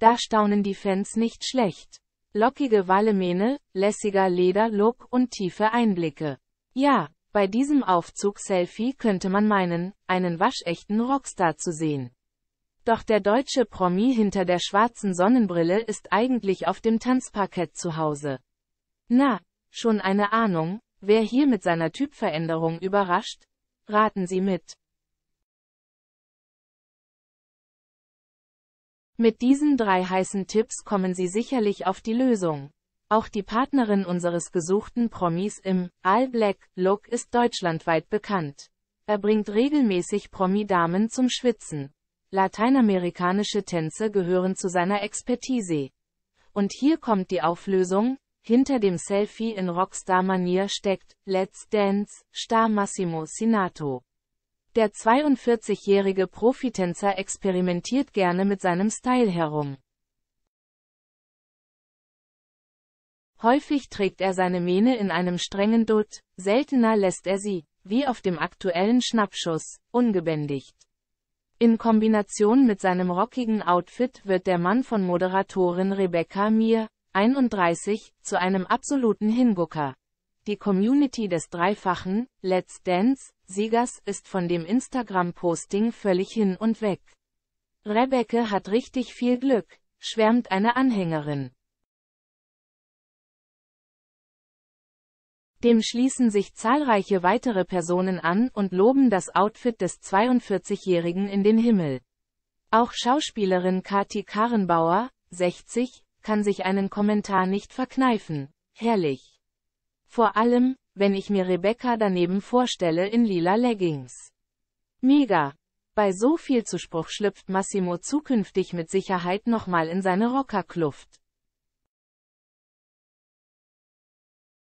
Da staunen die Fans nicht schlecht. Lockige Wallemähne, lässiger Lederlook und tiefe Einblicke. Ja, bei diesem Aufzug-Selfie könnte man meinen, einen waschechten Rockstar zu sehen. Doch der deutsche Promi hinter der schwarzen Sonnenbrille ist eigentlich auf dem Tanzparkett zu Hause. Na, schon eine Ahnung, wer hier mit seiner Typveränderung überrascht? Raten Sie mit. Mit diesen drei heißen Tipps kommen Sie sicherlich auf die Lösung. Auch die Partnerin unseres gesuchten Promis im All Black Look ist deutschlandweit bekannt. Er bringt regelmäßig Promi-Damen zum Schwitzen. Lateinamerikanische Tänze gehören zu seiner Expertise. Und hier kommt die Auflösung, hinter dem Selfie in Rockstar-Manier steckt Let's Dance Star Massimo Sinato. Der 42-jährige Profitänzer experimentiert gerne mit seinem Style herum. Häufig trägt er seine Mähne in einem strengen Dutt, seltener lässt er sie, wie auf dem aktuellen Schnappschuss, ungebändigt. In Kombination mit seinem rockigen Outfit wird der Mann von Moderatorin Rebecca Mir, 31, zu einem absoluten Hingucker. Die Community des dreifachen Let's Dance-Siegers ist von dem Instagram-Posting völlig hin und weg. Rebecca hat richtig viel Glück, schwärmt eine Anhängerin. Dem schließen sich zahlreiche weitere Personen an und loben das Outfit des 42-Jährigen in den Himmel. Auch Schauspielerin Kati Karrenbauer, 60, kann sich einen Kommentar nicht verkneifen. Herrlich. Vor allem, wenn ich mir Rebecca daneben vorstelle in lila Leggings. Mega! Bei so viel Zuspruch schlüpft Massimo zukünftig mit Sicherheit nochmal in seine Rockerkluft.